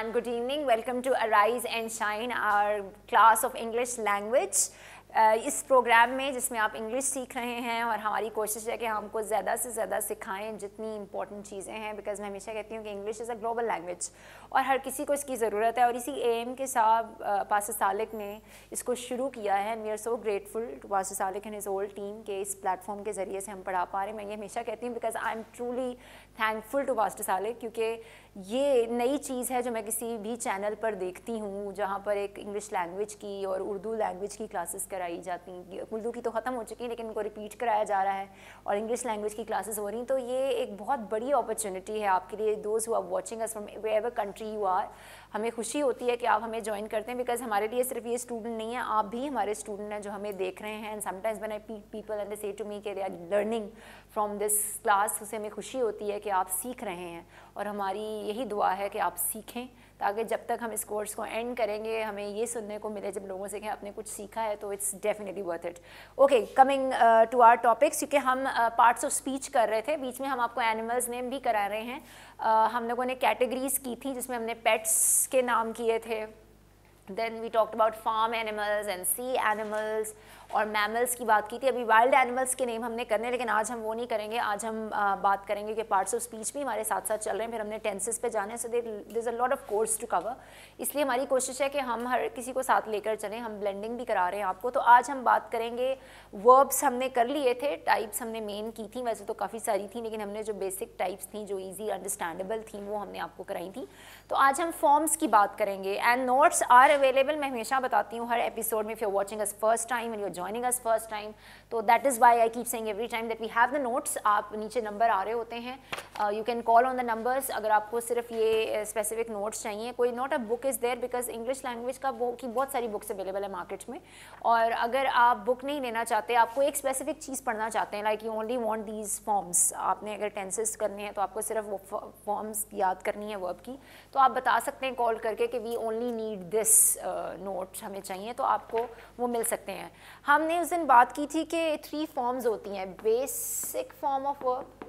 and good evening. Welcome to Arise and Shine, our class of English language. Uh, इस program में जिसमें आप English सीख रहे हैं और हमारी कोशिश है कि हमको ज़्यादा से ज़्यादा सिखाएं जितनी इंपॉर्टेंट चीज़ें हैं बिकॉज मैं हमेशा कहती हूँ कि English is a global language और हर किसी को इसकी ज़रूरत है और इसी एम के साहब पास सालिक ने इसको शुरू किया है and we are so grateful to पास सालिक एंड इज होल टीम के इस प्लेटफॉर्म के ज़रिए से हम पढ़ा पा रहे हैं मैं ये हमेशा कहती हूँ because I am truly thankful to पास सालिक क्योंकि ये नई चीज़ है जो मैं किसी भी चैनल पर देखती हूँ जहाँ पर एक इंग्लिश लैंग्वेज की और उर्दू लैंग्वेज की क्लासेस कराई जाती हैं उर्दू की तो ख़त्म हो चुकी है लेकिन उनको रिपीट कराया जा रहा है और इंग्लिश लैंग्वेज की क्लासेस हो रही तो ये एक बहुत बड़ी अपॉर्चुनिटी है आपके लिए those who are watching us from wherever country country you are हमें खुशी होती है कि आप हमें ज्वाइन करते हैं बिकॉज हमारे लिए सिर्फ ये स्टूडेंट नहीं है आप भी हमारे स्टूडेंट हैं जो हमें देख रहे हैं and sometimes one I people and say to me के they are learning from this class उसे हमें खुशी होती है कि आप सीख रहे हैं और हमारी यही दुआ है कि आप सीखें ताकि जब तक हम इस कोर्स को एंड करेंगे हमें ये सुनने को मिले जब लोगों से कि आपने कुछ सीखा है तो it's definitely worth it okay coming to our topics क्योंकि हम पार्ट्स ऑफ स्पीच कर रहे थे बीच में हम आपको एनिमल्स नेम भी करा रहे हैं uh, हम लोगों ने कैटेगरीज की थी जिसमें हमने पेट्स के नाम किए थे then we talked about farm animals and sea animals और मैमल्स की बात की थी अभी वाइल्ड एनिमल्स के नेम हमने करने लेकिन आज हम वो नहीं करेंगे आज हम आ, बात करेंगे कि पार्ट्स ऑफ स्पीच भी हमारे साथ साथ चल रहे हैं फिर हमने टेंसेस पे जाने so there is a lot of course to cover इसलिए हमारी कोशिश है कि हम हर किसी को साथ लेकर चलें हम ब्लेंडिंग भी करा रहे हैं आपको तो आज हम बात करेंगे वर्ब्स हमने कर लिए थे टाइप्स हमने मेन की थी वैसे तो काफ़ी सारी थी लेकिन हमने जो बेसिक टाइप्स थी जो ईजी अंडरस्टैंडेबल थी वो हमने आपको कराई थी तो आज हम फॉर्म्स की बात करेंगे एंड नोट्स आर अवेलेबल मैं हमेशा बताती हूँ हर एपिसोड में if watching us first time and your joining us first time. So that is why I keep saying every time that we have the notes. आप नीचे number आ रहे होते हैं. Uh, you can call on the numbers. अगर आपको सिर्फ ये specific notes चाहिए कोई not a book is there because English language का वो की बहुत सारी books available है market में. और अगर आप book नहीं लेना चाहते आपको एक specific चीज़ पढ़ना चाहते हैं like you only want these forms. आपने अगर tenses करने हैं तो आपको सिर्फ वो forms याद करनी है verb की. तो आप बता सकते हैं कॉल करके कि we only need this note हमें चाहिए तो आपको वो मिल सकते हैं हमने उस दिन बात की थी कि थ्री फॉर्म्स होती हैं बेसिक फॉर्म ऑफ वर्ब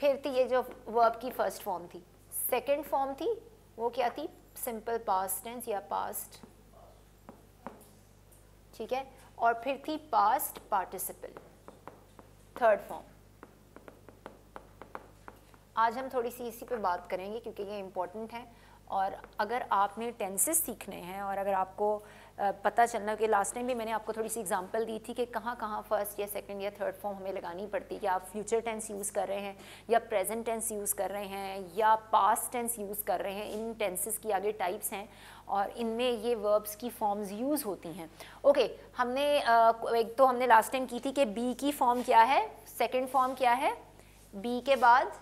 फिर थी ये जो वर्ब की फर्स्ट फॉर्म थी सेकंड फॉर्म थी वो क्या थी सिंपल पास्ट टेंस या पास्ट ठीक है और फिर थी पास्ट पार्टिसिपल थर्ड फॉर्म आज हम थोड़ी सी इसी पे बात करेंगे क्योंकि ये इम्पोर्टेंट है और अगर आपने टेंसेस सीखने हैं और अगर आपको पता चलना कि लास्ट टाइम भी मैंने आपको थोड़ी सी एग्जांपल दी थी कि कहाँ कहाँ फर्स्ट या सेकंड या थर्ड फॉर्म हमें लगानी पड़ती है कि आप फ्यूचर टेंस यूज़ कर रहे हैं या प्रेजेंट टेंस यूज़ कर रहे हैं या पास्ट टेंस यूज़ कर रहे हैं इन टेंसेस की आगे टाइप्स हैं और इनमें ये वर्ब्स की फॉर्म्स यूज़ होती हैं ओके हमने एक तो हमने लास्ट टाइम की थी कि बी की फॉर्म क्या है सेकेंड फॉर्म क्या है बी के बाद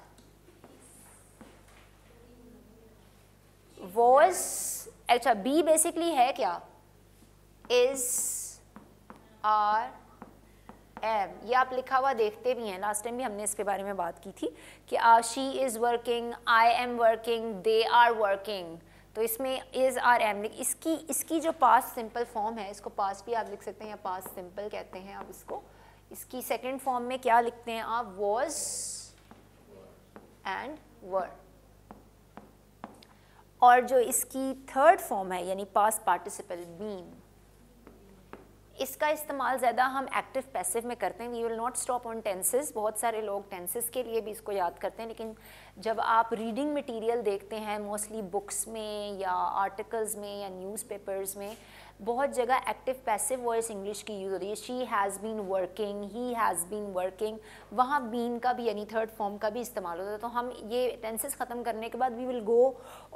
वॉज अच्छा बी बेसिकली है क्या इज आर एम ये आप लिखा हुआ देखते भी हैं लास्ट टाइम भी हमने इसके बारे में बात की थी कि she is working I am working they are working तो इसमें इज़ आर एम इसकी इसकी जो पास सिंपल फॉर्म है इसको पास भी आप लिख सकते हैं या पास सिंपल कहते हैं आप इसको इसकी सेकेंड फॉर्म में क्या लिखते हैं आप वॉज एंड वर्क और जो इसकी थर्ड फॉर्म है यानी पास पार्टिसिपल बीन इसका इस्तेमाल ज़्यादा हम एक्टिव पैसिव में करते हैं we will not stop on tenses बहुत सारे लोग टेंसेस के लिए भी इसको याद करते हैं लेकिन जब आप रीडिंग मटेरियल देखते हैं मोस्टली बुक्स में या आर्टिकल्स में या न्यूज़पेपर्स में बहुत जगह एक्टिव पैसिव वॉइस इंग्लिश की यूज़ हो रही है she has been working he has been working वहाँ बीन का भी यानी थर्ड फॉर्म का भी इस्तेमाल होता है तो हम ये टेंसेस ख़त्म करने के बाद we will go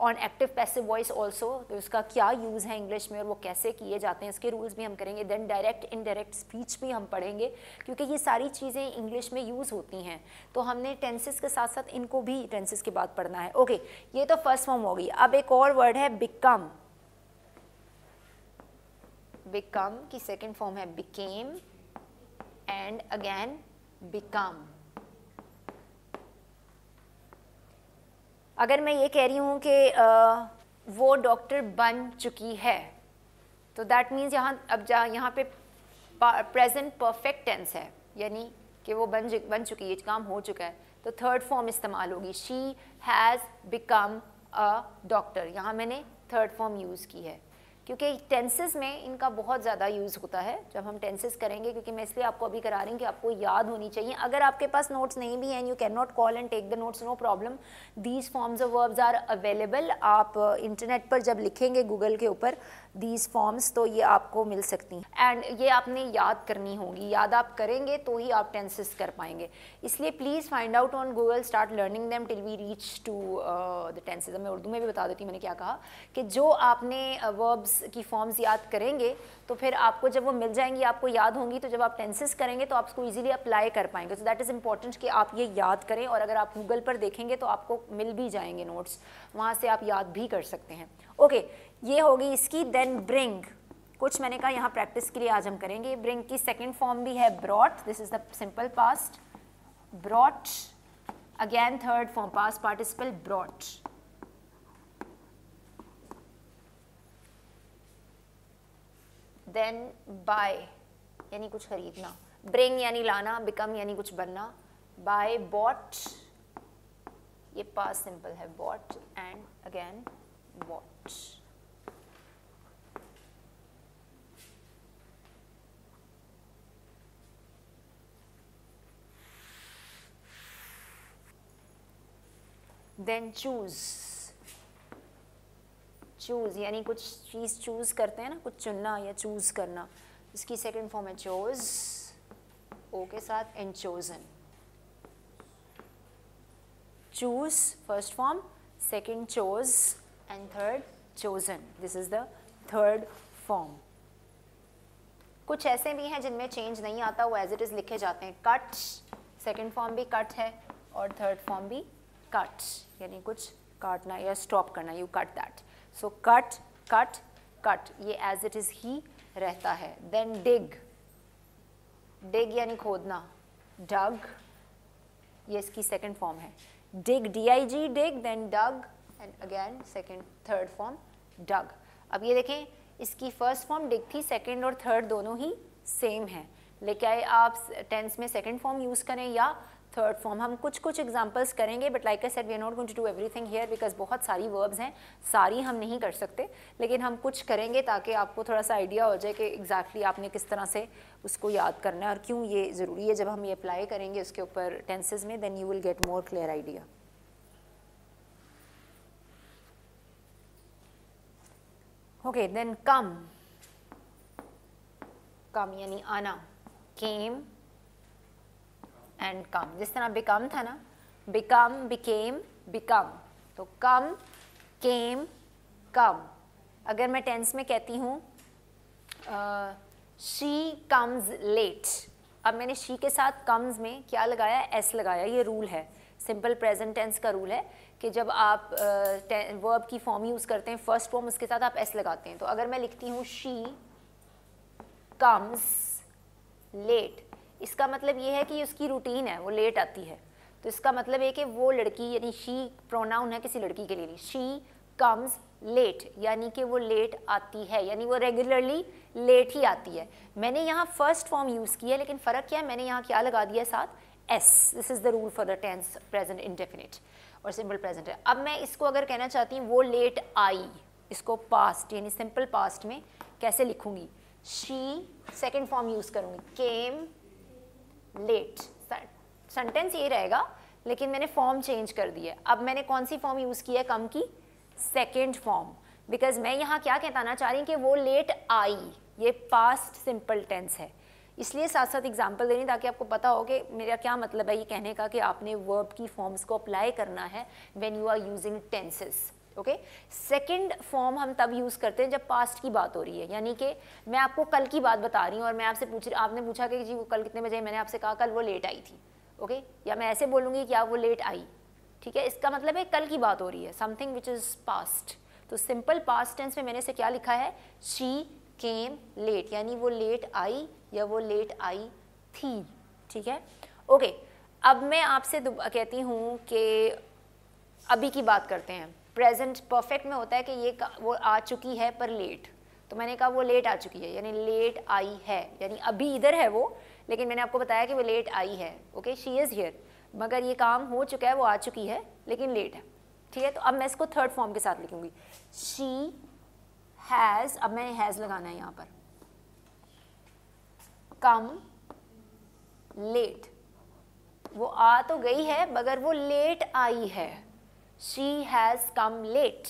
on active passive voice also तो उसका क्या यूज़ है इंग्लिश में और वो कैसे किए जाते हैं इसके रूल्स भी हम करेंगे देन डायरेक्ट इनडायरेक्ट स्पीच भी हम पढ़ेंगे क्योंकि ये सारी चीज़ें इंग्लिश में यूज़ होती हैं तो हमने टेंसेस के साथ साथ इनको भी टेंसेस के बाद पढ़ना है ओके ये तो फर्स्ट फॉर्म हो गई अब एक और वर्ड है बिकम बिकम की सेकेंड फॉर्म है बिकेम एंड अगेन बिकम अगर मैं ये कह रही हूँ कि वो डॉक्टर बन चुकी है तो दैट मीन्स यहाँ अब जहाँ यहाँ पे प्रेजेंट परफेक्ट टेंस है यानी कि वो बन बन चुकी है काम हो चुका है तो थर्ड फॉर्म इस्तेमाल होगी she has become a doctor यहाँ मैंने थर्ड फॉर्म यूज़ की है क्योंकि टेंसेस में इनका बहुत ज़्यादा यूज़ होता है जब हम टेंसेस करेंगे क्योंकि मैं इसलिए आपको अभी करा रही हूँ कि आपको याद होनी चाहिए अगर आपके पास नोट्स नहीं भी हैं you can not call and take the notes no problem these forms of verbs are available आप इंटरनेट पर जब लिखेंगे गूगल के ऊपर दीज फॉर्म्स तो ये आपको मिल सकती हैं एंड ये आपने याद करनी होगी याद आप करेंगे तो ही आप टेंसेस कर पाएंगे इसलिए please find out on Google start learning them till we reach to the tenses मैं उर्दू में भी बता देती हूँ मैंने क्या कहा कि जो आपने वर्ब्स uh, की फॉर्म्स याद करेंगे तो फिर आपको जब वो मिल जाएंगी आपको याद होंगी तो जब आप टेंसेस करेंगे तो आप उसको ईजिली अप्लाई कर पाएंगे सो दैट इज़ इम्पॉर्टेंट कि आप ये याद करें और अगर आप गूगल पर देखेंगे तो आपको मिल भी जाएंगे नोट्स वहाँ से आप याद भी कर सकते हैं ओके okay, ये होगी इसकी देन ब्रिंग कुछ मैंने कहा यहाँ प्रैक्टिस के लिए आज हम करेंगे ब्रिंग की सेकेंड फॉर्म भी है brought this is the simple past brought again third form past participle brought then buy यानी कुछ खरीदना ब्रिंग यानी लाना बिकम यानी कुछ बनना बाय बॉट ये पास सिंपल है bought and again what then choose choose यानी कुछ चीज़ चूज करते हैं ना कुछ चुनना या चूज करना इसकी सेकेंड फॉर्म है चोज ओ के साथ and chosen choose first form second chose and third chosen this is the third form कुछ ऐसे भी हैं जिनमें चेंज नहीं आता वो एज इट इज़ लिखे जाते हैं कट सेकेंड फॉर्म भी कट है और थर्ड फॉर्म भी कट यानी कुछ काटना या स्टॉप करना you cut that so cut cut cut ये एज इट इज़ ही रहता है देन डिग डिग यानी खोदना डग ये इसकी सेकेंड फॉर्म है dig D I G dig then dug and again second third form dug अब ये देखें इसकी फर्स्ट फॉर्म डिग थी सेकेंड और थर्ड दोनों ही सेम है लेके आए आप टेंस में सेकेंड फॉर्म यूज़ करें या थर्ड फॉर्म हम कुछ कुछ एग्जांपल्स करेंगे but like I we are not going to do everything here because बहुत सारी वर्ब्स हैं सारी हम नहीं कर सकते लेकिन हम कुछ करेंगे ताकि आपको थोड़ा सा आइडिया हो जाए कि एग्जैक्टली exactly आपने किस तरह से उसको याद करना है और क्यों ये ज़रूरी है जब हम ये अप्लाई करेंगे उसके ऊपर टेंसेज में then you will get more clear idea okay then come come यानी आना केम एंड कम जिस तरह बिकम था ना बिकम बिकेम बिकम तो कम केम कम अगर मैं टेंस में कहती हूँ शी कम्स लेट अब मैंने शी के साथ कम्स में क्या लगाया एस लगाया ये रूल है सिंपल प्रेजेंट टेंस का रूल है कि जब आप वर्ब uh, की फॉर्म यूज़ करते हैं फर्स्ट फॉर्म उसके साथ आप एस लगाते हैं तो अगर मैं लिखती हूँ शी कम्स लेट इसका मतलब ये है कि उसकी रूटीन है वो लेट आती है तो इसका मतलब ये कि वो लड़की यानी शी प्रोनाउन है किसी लड़की के लिए नहीं शी कम्स लेट यानी कि वो लेट आती है यानी वो रेगुलरली लेट ही आती है मैंने यहाँ फर्स्ट फॉर्म यूज़ किया है लेकिन फ़र्क क्या है मैंने यहाँ क्या लगा दिया है साथ S this is the rule for the tense present indefinite और सिंपल प्रेजेंट है अब मैं इसको अगर कहना चाहती हूँ वो लेट आई इसको पास्ट यानी सिंपल पास्ट में कैसे लिखूंगी शी सेकेंड फॉर्म यूज़ करूँगी केम लेट सेंटेंस ये रहेगा लेकिन मैंने फॉर्म चेंज कर दी है अब मैंने कौन सी फॉर्म यूज़ की है कम की सेकेंड फॉर्म बिकॉज मैं यहाँ क्या कहताना चाह रही कि वो लेट आई ये पास्ट सिंपल टेंस है इसलिए साथ साथ एग्जाम्पल रही ताकि आपको पता हो कि मेरा क्या मतलब है ये कहने का कि आपने वर्ब की फॉर्म्स को अप्लाई करना है when you are using tenses okay second form हम तब यूज़ करते हैं जब पास्ट की बात हो रही है यानी कि मैं आपको कल की बात बता रही हूँ और मैं आपसे पूछ आपने पूछा कि जी वो कल कितने बजे मैंने आपसे कहा कल वो लेट आई थी ओके या मैं ऐसे बोलूँगी कि आप वो लेट आई ठीक है इसका मतलब है कल की बात हो रही है समथिंग विच इज़ पास्ट तो सिंपल पास्ट टेंस में मैंने इसे क्या लिखा है शी केम लेट यानी वो लेट आई या वो लेट आई थी ठीक है ओके okay, अब मैं आपसे कहती हूँ कि अभी की बात करते हैं प्रेजेंट परफेक्ट में होता है कि ये वो आ चुकी है पर लेट तो मैंने कहा वो लेट आ चुकी है यानी लेट आई है यानी अभी इधर है वो लेकिन मैंने आपको बताया कि वो लेट आई है ओके शी इज़ हियर मगर ये काम हो चुका है वो आ चुकी है लेकिन लेट है ठीक है तो अब मैं इसको थर्ड फॉर्म के साथ लिखूंगी शी हैज़ अब मैंने हैज़ लगाना है यहाँ पर कम लेट वो आ तो गई है मगर वो लेट आई है शी हैज़ कम लेट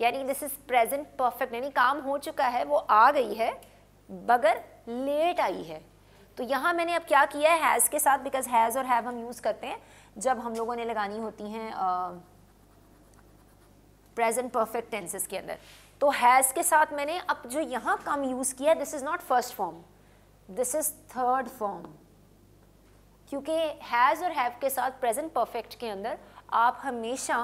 यानी दिस इज़ प्रेजेंट परफेक्ट यानी काम हो चुका है वो आ गई है बगर लेट आई है तो यहाँ मैंने अब क्या किया है हैज़ के साथ बिकॉज हैज़ और हैव हम यूज़ करते हैं जब हम लोगों ने लगानी होती हैं प्रेजेंट परफेक्ट टेंसेस के अंदर तो हैज़ के साथ मैंने अब जो यहाँ कम यूज़ किया this is not first form this is third form क्योंकि हैज़ और हैव के साथ प्रेजेंट परफेक्ट के अंदर आप हमेशा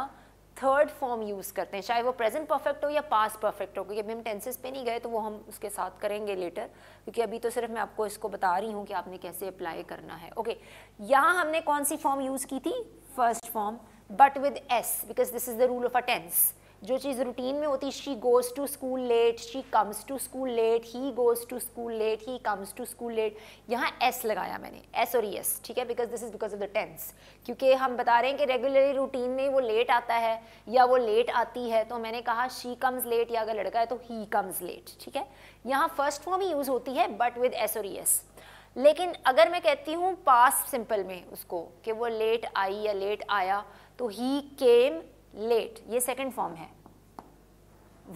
थर्ड फॉर्म यूज़ करते हैं चाहे वो प्रेजेंट परफेक्ट हो या पास परफेक्ट हो क्योंकि अभी हम टेंसेस पे नहीं गए तो वो हम उसके साथ करेंगे लेटर क्योंकि अभी तो सिर्फ मैं आपको इसको बता रही हूँ कि आपने कैसे अप्लाई करना है ओके okay, यहाँ हमने कौन सी फॉर्म यूज़ की थी first form but with S because this is the rule of a tense जो चीज़ रूटीन में होती she goes to school late she comes to school late he goes to school late he comes to school late यहाँ S लगाया मैंने S और S e ठीक है because this is because of the tense क्योंकि हम बता रहे हैं कि रेगुलरली रूटीन में वो लेट आता है या वो लेट आती है तो मैंने कहा शी कम्स लेट या अगर लड़का है तो ही कम्स लेट ठीक है यहाँ फर्स्ट फॉर्म ही यूज़ होती है बट विद एस और एस e लेकिन अगर मैं कहती हूँ पास सिंपल में उसको कि वो लेट आई या लेट आया तो ही केम लेट ये सेकेंड फॉर्म है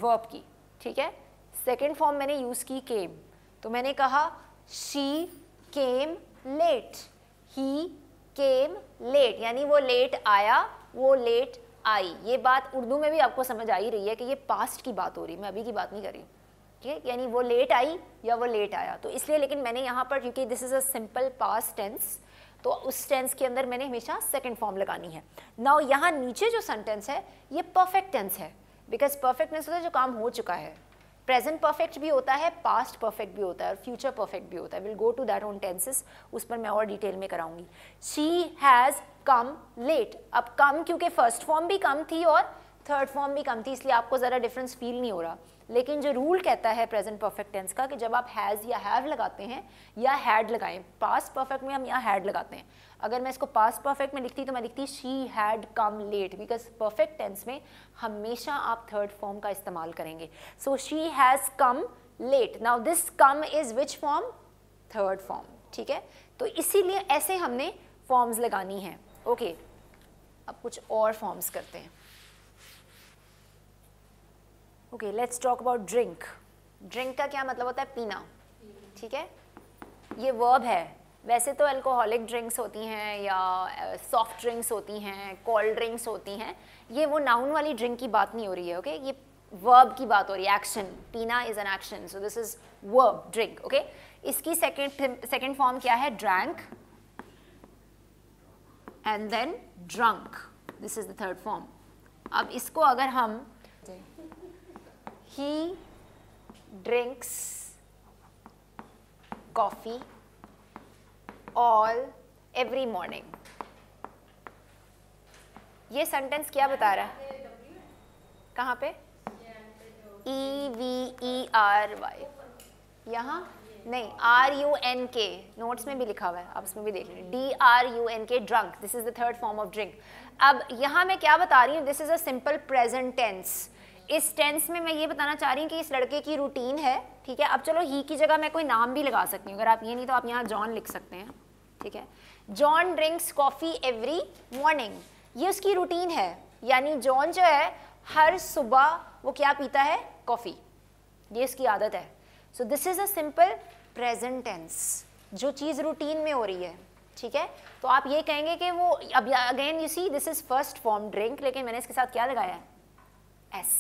वर्ब की ठीक है सेकेंड फॉर्म मैंने यूज़ की केम तो मैंने कहा she came late he came late यानी वो लेट आया वो लेट आई ये बात उर्दू में भी आपको समझ आ ही रही है कि ये पास्ट की बात हो रही है मैं अभी की बात नहीं कर रही ठीक है यानी वो लेट आई या वो लेट आया तो इसलिए लेकिन मैंने यहाँ पर क्योंकि this is a simple past tense तो उस टेंस के अंदर मैंने हमेशा सेकेंड फॉर्म लगानी है नाउ यहाँ नीचे जो सेंटेंस है ये परफेक्ट टेंस है बिकॉज परफेक्टनेस होता है जो काम हो चुका है प्रेजेंट परफेक्ट भी होता है पास्ट परफेक्ट भी होता है और फ्यूचर परफेक्ट भी होता है will go to that on tenses उस पर मैं और डिटेल में कराऊंगी शी हैज़ कम लेट अब कम क्योंकि फर्स्ट फॉर्म भी कम थी और थर्ड फॉर्म भी कम थी इसलिए आपको ज़रा डिफरेंस फील नहीं हो रहा लेकिन जो रूल कहता है प्रेजेंट परफेक्ट टेंस का कि जब आप हैज़ या हैव लगाते हैं या हैड लगाएं पास्ट परफेक्ट में हम या हैड लगाते हैं अगर मैं इसको पास्ट परफेक्ट में लिखती तो मैं लिखती she had come late because perfect tense में हमेशा आप थर्ड फॉर्म का इस्तेमाल करेंगे so she has come late now this come is which form third form ठीक है तो इसीलिए ऐसे हमने फॉर्म्स लगानी हैं ओके okay, अब कुछ और फॉर्म्स करते हैं okay let's talk about drink drink का क्या मतलब होता है पीना ठीक है ये वर्ब है वैसे तो अल्कोहलिक ड्रिंक्स होती हैं या सॉफ्ट ड्रिंक्स होती हैं कोल्ड ड्रिंक्स होती हैं ये वो नाउन वाली ड्रिंक की बात नहीं हो रही है ओके okay? ये वर्ब की बात हो रही है एक्शन पीना is an action so this is verb drink okay इसकी सेकेंड सेकेंड फॉर्म क्या है drank and then drunk this is the third form अब इसको अगर हम he drinks coffee all every morning. ये सेंटेंस क्या बता रहा है कहाँ पे E V E R Y यहाँ नहीं R U N K notes में भी लिखा हुआ है आप उसमें भी देख लें D R U N K drunk this is the third form of drink अब यहां मैं क्या बता रही हूँ this is a simple present tense इस टेंस में मैं ये बताना चाह रही हूँ कि इस लड़के की रूटीन है ठीक है अब चलो ही की जगह मैं कोई नाम भी लगा सकती हूँ अगर आप ये नहीं तो आप यहाँ जॉन लिख सकते हैं ठीक है John drinks coffee every morning ये उसकी रूटीन है यानी जॉन जो है हर सुबह वो क्या पीता है कॉफ़ी ये इसकी आदत है so this is a simple present tense जो चीज़ रूटीन में हो रही है ठीक है तो आप ये कहेंगे कि वो अब again you see this is first form drink लेकिन मैंने इसके साथ क्या लगाया है एस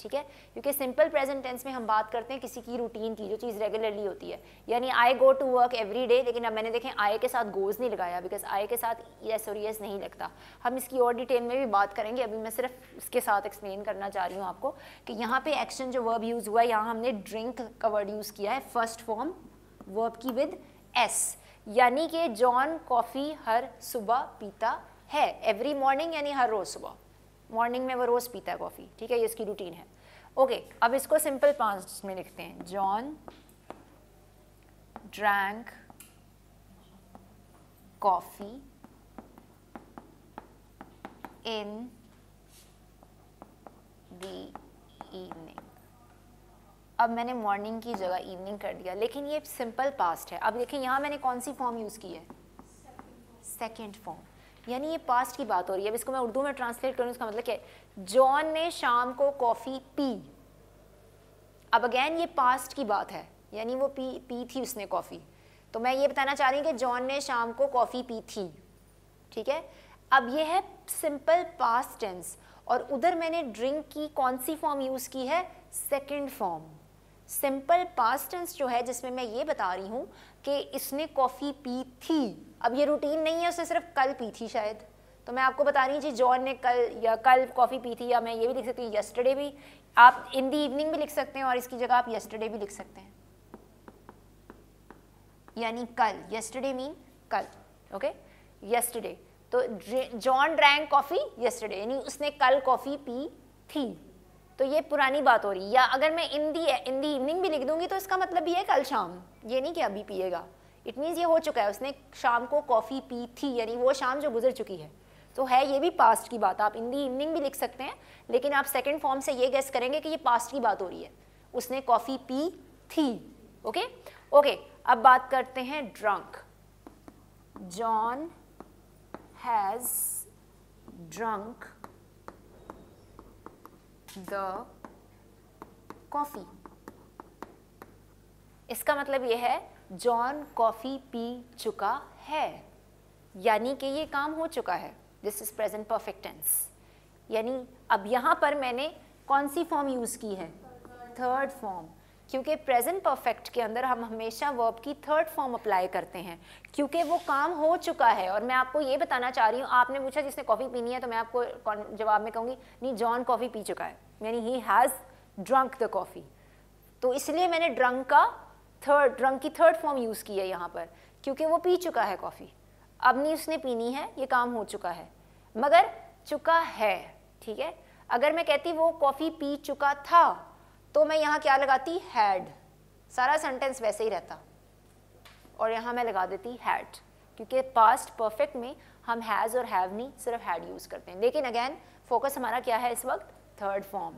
ठीक है क्योंकि सिंपल प्रेजेंट टेंस में हम बात करते हैं किसी की रूटीन की जो चीज़ रेगुलरली होती है यानी I go to work every day लेकिन अब मैंने देखें आई के साथ गोज़ नहीं लगाया बिकॉज आई के साथ यस और यस नहीं लगता हम इसकी और डिटेल में भी बात करेंगे अभी मैं सिर्फ इसके साथ एक्सप्लेन करना चाह रही हूँ आपको कि यहाँ पे एक्शन जो वर्ब यूज़ हुआ है यहाँ हमने ड्रिंक का वर्ड यूज़ किया है फर्स्ट फॉर्म वर्ब की विद एस यानी कि जॉन कॉफ़ी हर सुबह पीता है एवरी मॉर्निंग यानी हर रोज़ सुबह मॉर्निंग में वो रोज़ पीता है कॉफ़ी ठीक है ये इसकी रूटीन है ओके अब इसको सिंपल पांच में लिखते हैं John drank coffee in the अब मैंने मॉर्निंग की जगह इवनिंग कर दिया लेकिन ये सिंपल पास्ट है अब देखें यहाँ मैंने कौन सी फॉर्म यूज़ की है सेकेंड फॉर्म यानी ये पास्ट की बात हो रही है अब इसको मैं उर्दू में ट्रांसलेट करूँ इसका मतलब क्या है जॉन ने शाम को कॉफ़ी पी अब अगेन ये पास्ट की बात है यानी वो पी पी थी उसने कॉफ़ी तो मैं ये बताना चाह रही हूँ कि जॉन ने शाम को कॉफ़ी पी थी ठीक है अब ये है सिंपल पास्ट टेंस और उधर मैंने ड्रिंक की कौन सी फॉर्म यूज़ की है second form simple past tense जो है जिसमें मैं ये बता रही हूँ कि इसने कॉफ़ी पी थी अब ये रूटीन नहीं है उसने सिर्फ कल पी थी शायद तो मैं आपको बता रही जी जॉन ने कल या कल कॉफ़ी पी थी या मैं ये भी लिख सकती हूँ यस्टरडे भी आप इन दी इवनिंग भी लिख सकते हैं और इसकी जगह आप यस्टरडे भी लिख सकते हैं यानी कल यस्टरडे मीन कल ओके यस्टरडे तो जॉन ड्रैंक कॉफ़ी यस्टरडे यानी उसने कल कॉफ़ी पी थी तो ये पुरानी बात हो रही या अगर मैं इन दी इन दी इवनिंग भी लिख दूंगी तो इसका मतलब ये है कल शाम ये नहीं कि अभी पिएगा इट मीन्स ये हो चुका है उसने शाम को कॉफ़ी पी थी यानी वो शाम जो गुजर चुकी है तो है ये भी पास्ट की बात आप इन दी इवनिंग भी लिख सकते हैं लेकिन आप सेकेंड फॉर्म से ये गेस करेंगे कि ये पास्ट की बात हो रही है उसने कॉफ़ी पी थी ओके ओके अब बात करते हैं drunk John has drunk the coffee इसका मतलब यह है जॉन कॉफ़ी पी चुका है यानी कि ये काम हो चुका है this is present perfect tense यानी अब यहाँ पर मैंने कौन सी फॉर्म यूज़ की है थर्ड फॉर्म क्योंकि प्रेजेंट परफेक्ट के अंदर हम हमेशा वर्ब की थर्ड फॉर्म अप्लाई करते हैं क्योंकि वो काम हो चुका है और मैं आपको ये बताना चाह रही हूँ आपने पूछा जिसने कॉफ़ी पीनी है तो मैं आपको जवाब में कहूँगी नहीं जॉन कॉफ़ी पी चुका है यानी he has drunk the coffee तो इसलिए मैंने ड्रंक का थर्ड ड्रंक की थर्ड फॉर्म यूज़ की है यहाँ पर क्योंकि वो पी चुका है कॉफ़ी अब नहीं उसने पीनी है ये काम हो चुका है मगर चुका है ठीक है अगर मैं कहती वो कॉफ़ी पी चुका था तो मैं यहाँ क्या लगाती हैड सारा सेंटेंस वैसे ही रहता और यहाँ मैं लगा देती हैड क्योंकि पास्ट परफेक्ट में हम हैज़ और हैव नहीं सिर्फ हैड यूज़ करते हैं लेकिन अगेन फोकस हमारा क्या है इस वक्त थर्ड फॉर्म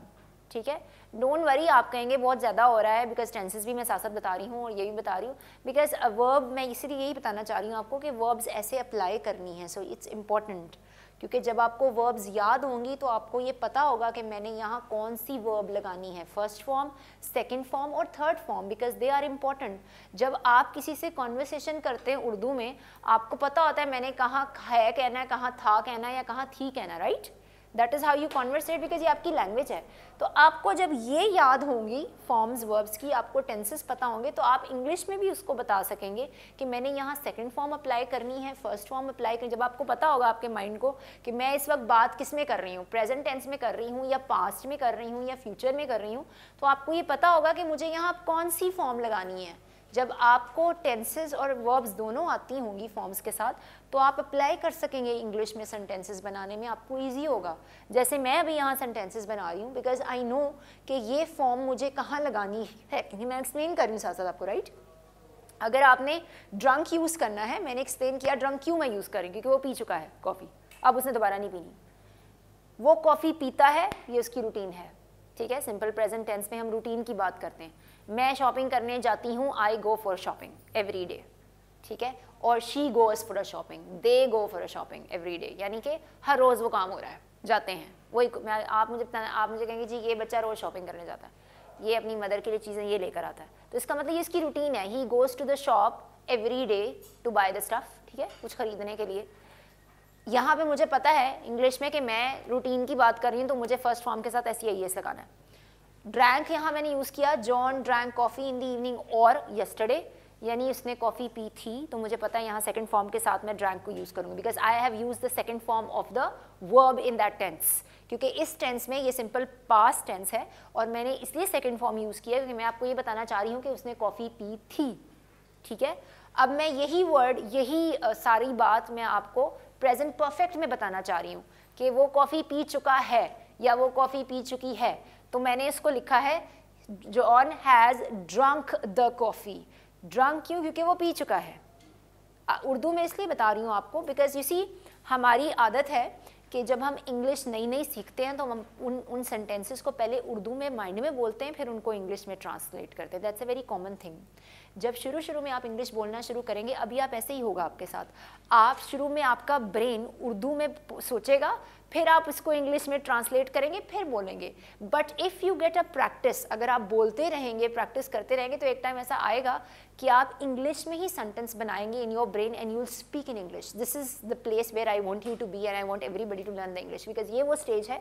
ठीक है डोंट वरी आप कहेंगे बहुत ज़्यादा हो रहा है बिकॉज टेंसेज भी मैं साथ साथ बता रही हूँ और ये भी बता रही हूँ बिकॉज वर्ब मैं इसीलिए यही बताना चाह रही हूँ आपको कि वर्ब्स ऐसे अप्लाई करनी है सो इट्स इम्पॉर्टेंट क्योंकि जब आपको वर्ब्स याद होंगी तो आपको ये पता होगा कि मैंने यहाँ कौन सी वर्ब लगानी है फर्स्ट फॉर्म सेकेंड फॉर्म और third form because they are important जब आप किसी से कॉन्वर्सेशन करते हैं उर्दू में आपको पता होता है मैंने कहाँ है कहना है कहाँ था कहना है या कहाँ थी कहना right that is how you conversate because ये आपकी लैंग्वेज है तो आपको जब ये याद होंगी फॉर्म्स वर्ब्स की आपको टेंसेस पता होंगे तो आप इंग्लिश में भी उसको बता सकेंगे कि मैंने यहाँ सेकेंड फॉर्म अप्लाई करनी है फर्स्ट फॉर्म अप्लाई करनी जब आपको पता होगा आपके माइंड को कि मैं इस वक्त बात किस में कर रही हूँ प्रेजेंट टेंस में कर रही हूँ या पास्ट में कर रही हूँ या फ्यूचर में कर रही हूँ तो आपको ये पता होगा कि मुझे यहाँ कौन सी फॉर्म लगानी है जब आपको टेंसेज और वर्ब्स दोनों आती होंगी फॉर्म्स के साथ तो आप अप्लाई कर सकेंगे इंग्लिश में सेंटेंसेस बनाने में आपको इजी होगा जैसे मैं अभी यहाँ सेंटेंसेस बना रही हूँ बिकॉज आई नो कि ये फॉर्म मुझे कहाँ लगानी है क्योंकि मैं एक्सप्लेन कर रही हूँ साथ साथ आपको राइट अगर आपने ड्रंक यूज़ करना है मैंने एक्सप्लेन किया ड्रंक क्यों मैं यूज़ करूँ क्योंकि वो पी चुका है कॉफ़ी अब उसने दोबारा नहीं पीनी वो कॉफ़ी पीता है ये उसकी रूटीन है ठीक है सिंपल प्रेजेंट टेंस में हम रूटीन की बात करते हैं मैं शॉपिंग करने जाती हूँ I go for shopping every day ठीक है और she goes for a shopping they go for a shopping every day यानी कि हर रोज़ वो काम हो रहा है जाते हैं वही मैं आप मुझे बताना आप मुझे कहेंगे जी ये बच्चा रोज़ शॉपिंग करने जाता है ये अपनी मदर के लिए चीज़ें ये लेकर आता है तो इसका मतलब ये इसकी रूटीन है he goes to the shop every day to buy the stuff ठीक है कुछ ख़रीदने के लिए यहाँ पे मुझे पता है इंग्लिश में कि मैं रूटीन की बात कर रही हूँ तो मुझे फर्स्ट फॉर्म के साथ ऐसी आई e लगाना है ड्रैंक यहाँ मैंने यूज़ किया John drank coffee in the evening और यस्टरडे यानी उसने कॉफ़ी पी थी तो मुझे पता है यहाँ सेकंड फॉर्म के साथ मैं ड्रैंक को यूज़ करूँगी because I have use the second form of the verb in that tense क्योंकि इस टेंस में ये सिंपल पास्ट टेंस है और मैंने इसलिए सेकंड फॉर्म यूज़ किया क्योंकि मैं आपको ये बताना चाह रही हूँ कि उसने कॉफ़ी पी थी ठीक है अब मैं यही वर्ड यही सारी बात मैं आपको प्रेजेंट परफेक्ट में बताना चाह रही हूँ कि वो कॉफ़ी पी चुका है या वो कॉफ़ी पी चुकी है तो मैंने इसको लिखा है John has drunk the coffee drunk क्यों क्योंकि वो पी चुका है उर्दू में इसलिए बता रही हूँ आपको बिकॉज यू सी हमारी आदत है कि जब हम इंग्लिश नई नई सीखते हैं तो हम उन उन सेंटेंसेस को पहले उर्दू में माइंड में बोलते हैं फिर उनको इंग्लिश में ट्रांसलेट करते हैं that's a very common thing जब शुरू शुरू में आप इंग्लिश बोलना शुरू करेंगे अभी आप ऐसे ही होगा आपके साथ आप शुरू में आपका ब्रेन उर्दू में सोचेगा फिर आप इसको इंग्लिश में ट्रांसलेट करेंगे फिर बोलेंगे but if you get a practice अगर आप बोलते रहेंगे प्रैक्टिस करते रहेंगे तो एक टाइम ऐसा आएगा कि आप इंग्लिश में ही सेंटेंस बनाएंगे in your brain and you speak in English this is the place where I want you to be and I want everybody to learn the English because ये वो स्टेज है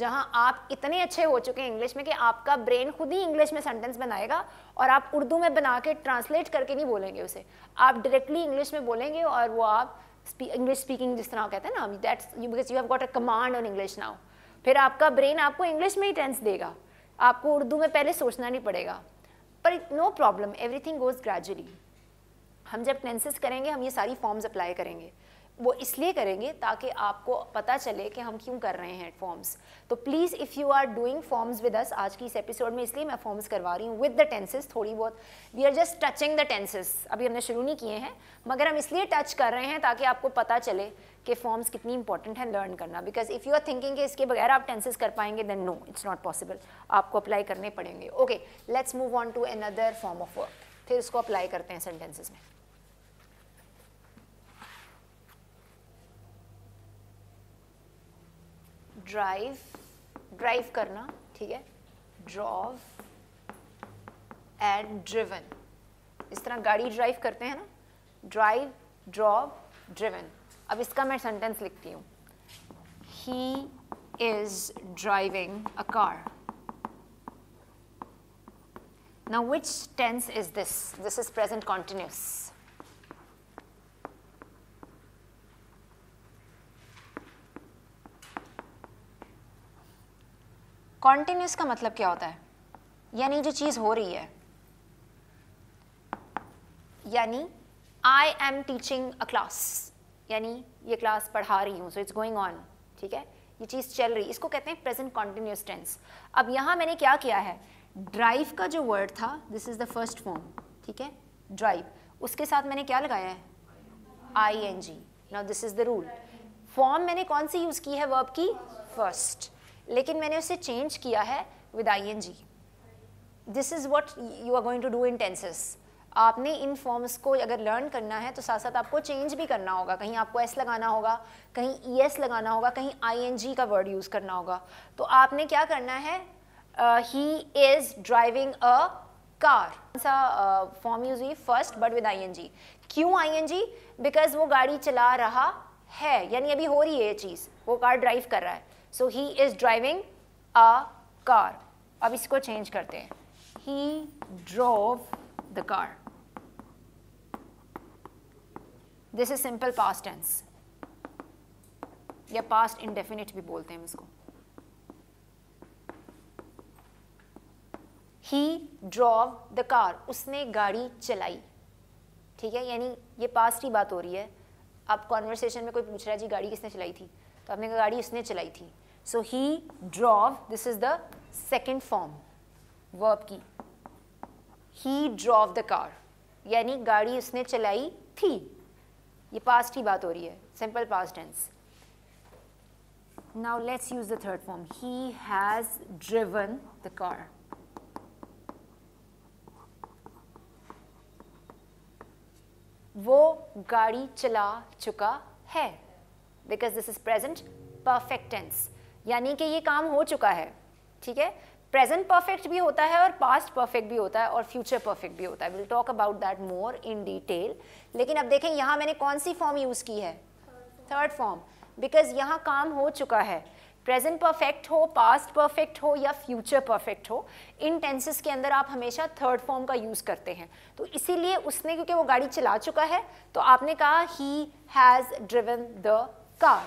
जहाँ आप इतने अच्छे हो चुके हैं इंग्लिश में कि आपका ब्रेन खुद ही इंग्लिश में सेंटेंस बनाएगा और आप उर्दू में बना के ट्रांसलेट करके नहीं बोलेंगे उसे आप डायरेक्टली इंग्लिश में बोलेंगे और वो आप इंग्लिश स्पीकिंग जिस तरह कहते हैं ना that's because you have got a command on English now फिर आपका ब्रेन आपको इंग्लिश में ही टेंस देगा आपको उर्दू में पहले सोचना नहीं पड़ेगा पर no problem everything goes gradually हम जब टेंसेस करेंगे हम ये सारी फॉर्म्स अप्लाई करेंगे वो इसलिए करेंगे ताकि आपको पता चले कि हम क्यों कर रहे हैं फॉर्म्स तो please if you are doing forms with us आज की इस एपिसोड में इसलिए मैं फॉर्म्स करवा रही हूँ विद द टेंसेस थोड़ी बहुत we are just touching the tenses अभी हमने शुरू नहीं किए हैं मगर हम इसलिए टच कर रहे हैं ताकि आपको पता चले कि फॉर्म्स कितनी इंपॉर्टेंट हैं लर्न करना because if you are thinking कि इसके बगैर आप टेंसेस कर पाएंगे then no it's not possible आपको अप्लाई करने पड़ेंगे okay let's move on to another form of work फिर उसको अप्लाई करते हैं सेंटेंसेज में ड्राइव ड्राइव करना ठीक है ड्रॉव एंड ड्रिवन इस तरह गाड़ी ड्राइव करते हैं ना ड्राइव ड्रॉव ड्रिवन अब इसका मैं सेंटेंस लिखती हूँ he is driving a car Now which tense is this? This is present continuous. Continuous का मतलब क्या होता है यानी जो चीज़ हो रही है यानी I am teaching a class यानी ये क्लास पढ़ा रही हूँ सो इट्स गोइंग ऑन ठीक है ये चीज़ चल रही इसको कहते हैं प्रेजेंट कॉन्टिन्यूस टेंस अब यहां मैंने क्या किया है ड्राइव का जो वर्ड था this is the first form ठीक है ड्राइव उसके साथ मैंने क्या लगाया है I N G now this is the rule form मैंने कौन सी यूज़ की है वर्ब की फर्स्ट लेकिन मैंने उसे चेंज किया है with I N G this is what you are going to do in tenses आपने इन फॉर्म्स को अगर लर्न करना है तो साथ साथ आपको चेंज भी करना होगा कहीं आपको एस लगाना होगा कहीं ई e एस लगाना होगा कहीं आई एन जी का वर्ड यूज़ करना होगा तो आपने क्या करना है he is driving a car कौन सा फॉर्म यूज हुई first but with I N G क्यों आई एन जी बिकॉज वो गाड़ी चला रहा है यानी अभी हो रही है ये चीज़ वो कार ड्राइव कर रहा है so he is driving a car अब इसको चेंज करते हैं he drove the car this is simple past tense या पास्ट इंडेफिनिट भी बोलते हैं इसको ही ड्रॉव द कार उसने गाड़ी चलाई ठीक है यानी ये पास्ट की बात हो रही है आप कॉन्वर्सेशन में कोई पूछ रहा है जी गाड़ी किसने चलाई थी तो आपने कहा गाड़ी उसने चलाई थी so he drove this is the second form verb की ही ड्रॉव द कार यानी गाड़ी उसने चलाई थी ये पास्ट ही बात हो रही है simple past tense now let's use the third form he has driven the car वो गाड़ी चला चुका है because this is present perfect tense यानी कि ये काम हो चुका है ठीक है प्रेजेंट परफेक्ट भी होता है और पास्ट परफेक्ट भी होता है और फ्यूचर परफेक्ट भी होता है will talk about that more in detail लेकिन अब देखें यहाँ मैंने कौन सी फॉर्म यूज़ की है थर्ड फॉर्म बिकॉज यहाँ काम हो चुका है प्रेजेंट परफेक्ट हो पास्ट परफेक्ट हो या फ्यूचर परफेक्ट हो इन टेंसेस के अंदर आप हमेशा थर्ड फॉर्म का यूज़ करते हैं तो इसीलिए उसने क्योंकि वो गाड़ी चला चुका है तो आपने कहा he has driven the car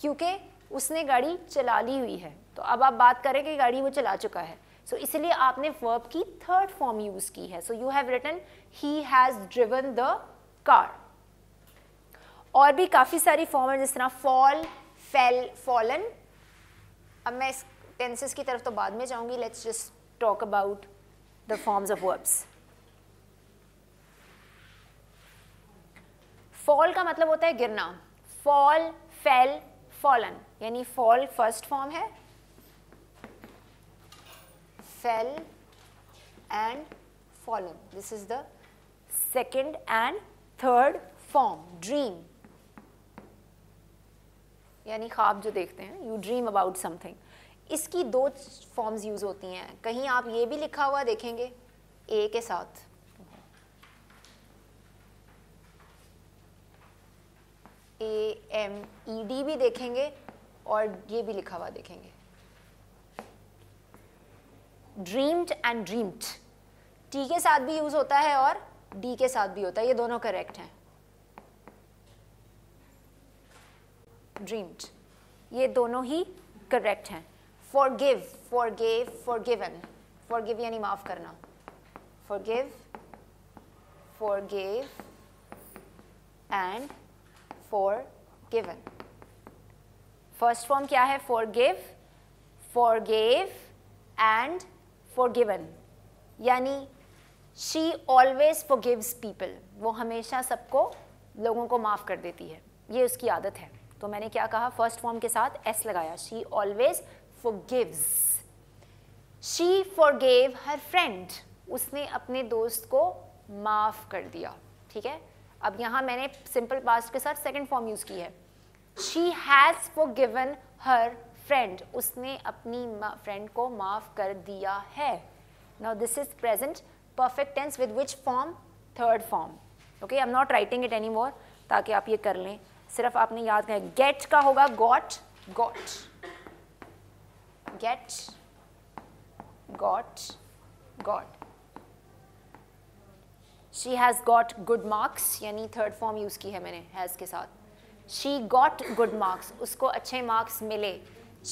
क्योंकि उसने गाड़ी चला ली हुई है तो अब आप बात करें कि गाड़ी वो चला चुका है सो so, इसलिए आपने वर्ब की थर्ड फॉर्म यूज़ की है so you have written he has driven the car और भी काफ़ी सारी फॉर्म है जिस तरह फॉल फेल फॉलन अब मैं इस टेंसेस की तरफ तो बाद में जाऊंगी let's just talk about the forms of verbs fall का मतलब होता है गिरना फॉल फेल फॉलन यानी फॉल फर्स्ट फॉर्म है fell and fallen this is the second and third form dream यानी ख्वाब जो देखते हैं यू ड्रीम अबाउट समथिंग इसकी दो फॉर्म्स यूज होती हैं कहीं आप ये भी लिखा हुआ देखेंगे ए के साथ ए एम ई डी भी देखेंगे और ये भी लिखा हुआ देखेंगे ड्रीम्ड एंड ड्रीम्ड टी के साथ भी यूज होता है और डी के साथ भी होता है ये दोनों करेक्ट हैं ड्रीम्ड ये दोनों ही करेक्ट हैं forgive forgave forgiven forgive यानी माफ करना forgive forgave and forgiven first form क्या है forgive forgave and forgiven यानी she always forgives people वो हमेशा सबको लोगों को माफ़ कर देती है ये उसकी आदत है तो मैंने क्या कहा फर्स्ट फॉर्म के साथ एस लगाया she always forgives she forgave her friend उसने अपने दोस्त को माफ़ कर दिया ठीक है अब यहाँ मैंने सिंपल पास्ट के साथ सेकेंड फॉर्म यूज़ की है she has forgiven her friend उसने अपनी फ्रेंड को माफ़ कर दिया है now this is present perfect tense with which form third form okay I am not writing it any more ताकि आप ये कर लें सिर्फ आपने याद करें गेट का होगा got got get got got she has got good marks यानी थर्ड फॉर्म यूज़ की है मैंने has के साथ शी गॉट गुड मार्क्स उसको अच्छे मार्क्स मिले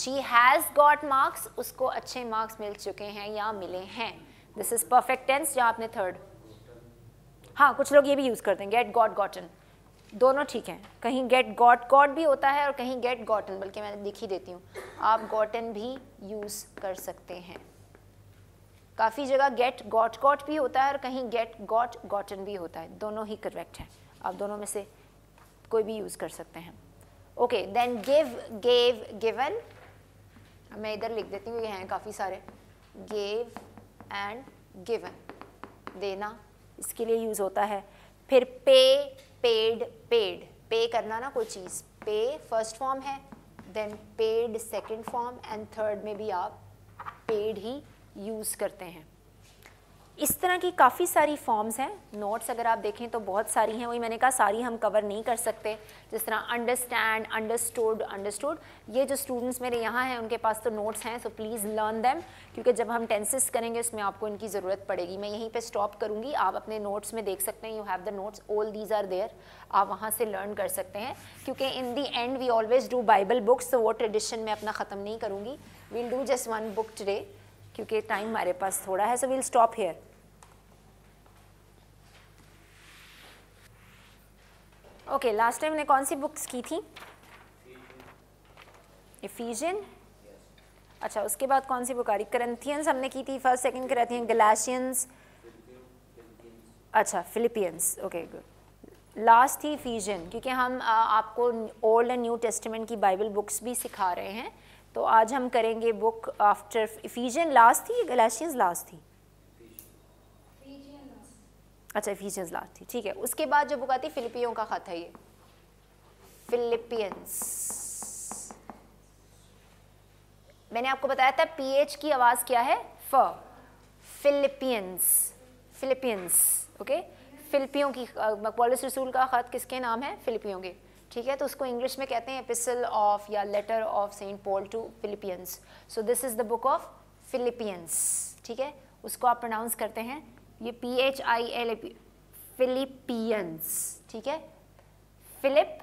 शी हैज़ गॉट मार्क्स उसको अच्छे मार्क्स मिल चुके हैं या मिले हैं दिस इज़ परफेक्ट टेंस या आपने थर्ड हाँ कुछ लोग ये भी यूज़ करते हैं गेट गॉट गॉटन दोनों ठीक हैं कहीं गेट गॉट गॉट भी होता है और कहीं गेट गॉटन बल्कि मैं लिख ही देती हूँ आप गॉटन भी यूज़ कर सकते हैं काफ़ी जगह गेट गॉट गॉट भी होता है और कहीं गेट गॉट गॉटन भी होता है दोनों ही करेक्ट हैं आप दोनों में से कोई भी यूज़ कर सकते हैं okay then give gave given मैं इधर लिख देती हूँ ये हैं काफ़ी सारे गेव एंड गिवन देना इसके लिए यूज़ होता है फिर पे पेड पेड पे करना ना कोई चीज़ पे फर्स्ट फॉर्म है then paid second form and third में भी आप पेड ही यूज़ करते हैं इस तरह की काफ़ी सारी फॉर्म्स हैं नोट्स अगर आप देखें तो बहुत सारी हैं वही मैंने कहा सारी हम कवर नहीं कर सकते जिस तरह अंडरस्टैंड अंडरस्टूड अंडरस्टूड ये जो स्टूडेंट्स मेरे यहाँ हैं उनके पास तो नोट्स हैं सो प्लीज़ लर्न देम क्योंकि जब हम टेंसिस करेंगे उसमें आपको इनकी ज़रूरत पड़ेगी मैं यहीं पर स्टॉप करूँगी आप अपने नोट्स में देख सकते हैं you have the notes all these are there आप वहाँ से लर्न कर सकते हैं क्योंकि in the end we always do Bible books तो वो ट्रेडिशन में अपना ख़त्म नहीं करूँगी we'll do just one book today क्योंकि टाइम हमारे पास थोड़ा है so will stop here okay last time ने कौन सी बुक्स की थी इफिजियन अच्छा उसके बाद कौन सी बुक आ रही करंथियंस हमने की थी फर्स्ट सेकंड करंथियन गलाशियंस अच्छा फिलिपियंस ओके गुड लास्ट थी फीजन क्योंकि हम आ, आपको ओल्ड एंड न्यू टेस्टमेंट की बाइबल बुक्स भी सिखा रहे हैं तो आज हम करेंगे बुक आफ्टर इफीजन लास्ट थी या गलाशियंस लास्ट थी अच्छा इफीजन लास्ट थी ठीक है उसके बाद जो बुक आती फिलिपियों का खत है ये फिलिपियंस मैंने आपको बताया था पीएच की आवाज़ क्या है फ फिलिपियंस फिलिपियंस ओके फिलिपियों की मकवालिस रसूल का ख़त किसके नाम है फिलिपियों के ठीक है तो उसको इंग्लिश में कहते हैं एपिसल ऑफ या letter of Saint Paul to Philippians so this is the book of Philippians ठीक है उसको आप प्रोनाउंस करते हैं ये P H I L Philippians ठीक है फिलिप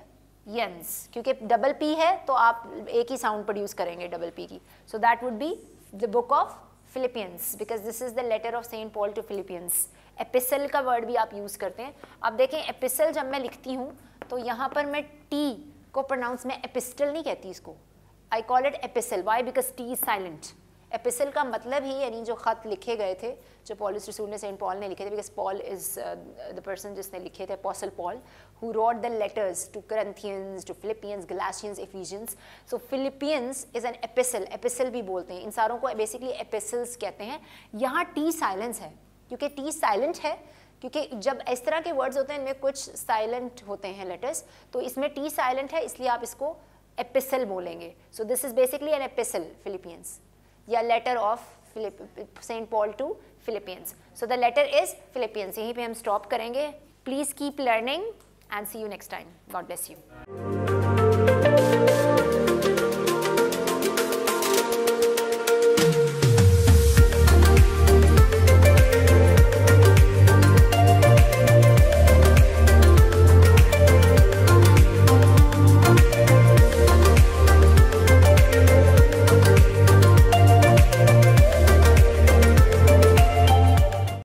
यंस क्योंकि डबल पी है तो आप एक ही साउंड प्रोड्यूस करेंगे डबल पी की so that would be the book of Philippians because this is the letter of Saint Paul to Philippians epistle का वर्ड भी आप यूज़ करते हैं आप देखें एपिसल जब मैं लिखती हूँ तो यहाँ पर मैं टी को प्रोनाउंस मैं एपिस्टल नहीं कहती इसको I call it epistle why because T is silent epistle का मतलब ही यानी जो ख़त लिखे गए थे जो पॉलिस रसूल ने सेंट पॉल ने लिखे थे because Paul is the person जिसने लिखे थे apostle Paul who wrote the letters to Corinthians to Philippians Galatians Ephesians so Philippians is an epistle epistle भी बोलते हैं इन सारों को बेसिकली एपिसल्स कहते हैं यहाँ टी साइलेंस है क्योंकि टी साइलेंट है क्योंकि जब इस तरह के वर्ड्स होते हैं इनमें कुछ साइलेंट होते हैं लेटर्स तो इसमें टी साइलेंट है इसलिए आप इसको एपिसल बोलेंगे so this is basically an epistle Philippians या letter of Saint Paul to Philippians so the letter is Philippians यहीं पे हम स्टॉप करेंगे please keep learning and see you next time God bless you